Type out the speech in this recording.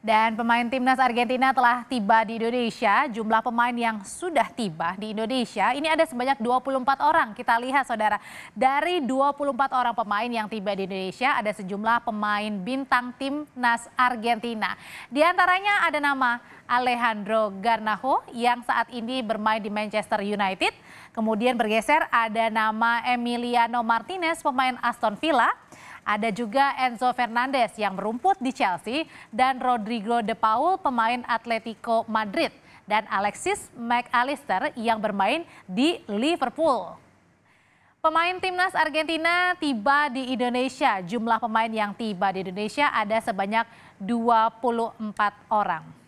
Dan pemain timnas Argentina telah tiba di Indonesia. Jumlah pemain yang sudah tiba di Indonesia ini ada sebanyak 24 orang. Kita lihat saudara, dari 24 orang pemain yang tiba di Indonesia ada sejumlah pemain bintang timnas Argentina. Di antaranya ada nama Alejandro Garnaho yang saat ini bermain di Manchester United. Kemudian bergeser ada nama Emiliano Martinez pemain Aston Villa. Ada juga Enzo Fernandez yang merumput di Chelsea dan Rodrigo De Paul pemain Atletico Madrid dan Alexis McAllister yang bermain di Liverpool. Pemain timnas Argentina tiba di Indonesia. Jumlah pemain yang tiba di Indonesia ada sebanyak 24 orang.